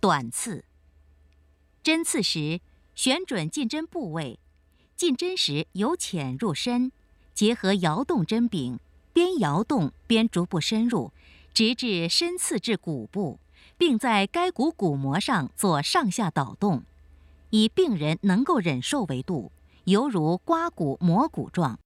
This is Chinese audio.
短刺。针刺时，选准进针部位，进针时由浅入深，结合摇动针柄，边摇动边逐步深入，直至深刺至骨部，并在该骨骨膜上做上下导动，以病人能够忍受为度，犹如刮骨磨骨状。